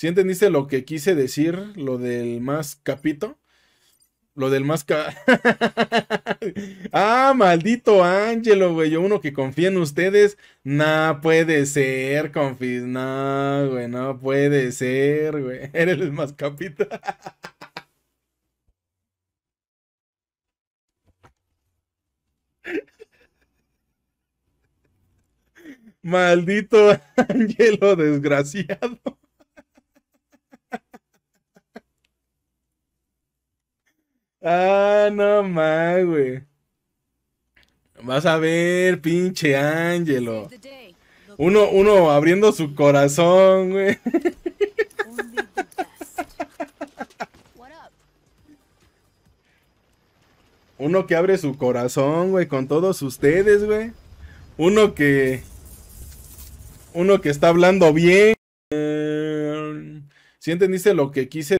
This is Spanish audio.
¿Sí entendiste lo que quise decir? Lo del más capito. Lo del más ca... ah, maldito Ángelo, güey. Yo uno que confía en ustedes. no puede ser, confis. no güey, no puede ser, güey. Eres el más capito. maldito Ángelo desgraciado. Ah, no más, güey. Vas a ver, pinche Ángelo. Uno, uno abriendo su corazón, güey. Uno que abre su corazón, güey, con todos ustedes, güey. Uno que... Uno que está hablando bien. ¿Sienten dice lo que quise